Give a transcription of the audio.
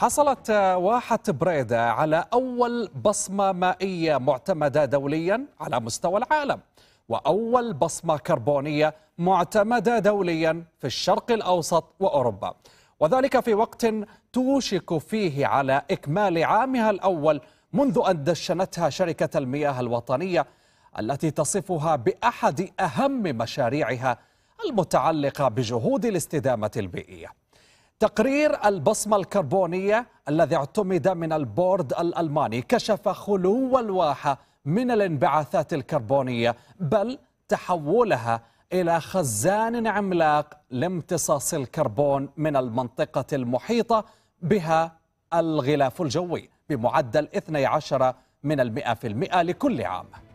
حصلت آه، واحة بريدة على أول بصمة مائية معتمدة دوليا على مستوى العالم وأول بصمة كربونية معتمدة دوليا في الشرق الأوسط وأوروبا وذلك في وقت توشك فيه على إكمال عامها الأول منذ أن دشنتها شركة المياه الوطنية التي تصفها بأحد أهم مشاريعها المتعلقة بجهود الاستدامة البيئية تقرير البصمة الكربونية الذي اعتمد من البورد الألماني كشف خلو الواحة من الانبعاثات الكربونية بل تحولها إلى خزان عملاق لامتصاص الكربون من المنطقة المحيطة بها الغلاف الجوي بمعدل 12 من المئة في المئة لكل عام